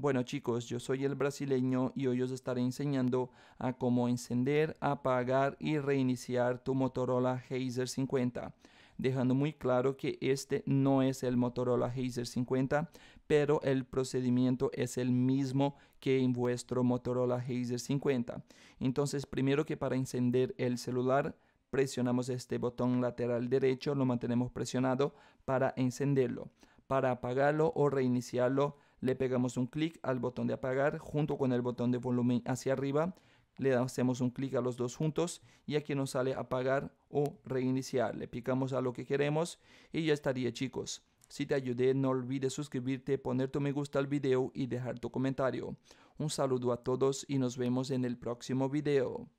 Bueno chicos, yo soy el brasileño y hoy os estaré enseñando a cómo encender, apagar y reiniciar tu Motorola Hazer 50 dejando muy claro que este no es el Motorola Hazer 50, pero el procedimiento es el mismo que en vuestro Motorola Hazer 50. Entonces, primero que para encender el celular, presionamos este botón lateral derecho, lo mantenemos presionado para encenderlo. Para apagarlo o reiniciarlo, le pegamos un clic al botón de apagar junto con el botón de volumen hacia arriba, le hacemos un clic a los dos juntos y aquí nos sale apagar o reiniciar, le picamos a lo que queremos y ya estaría chicos. Si te ayudé, no olvides suscribirte, poner tu me gusta al video y dejar tu comentario. Un saludo a todos y nos vemos en el próximo video.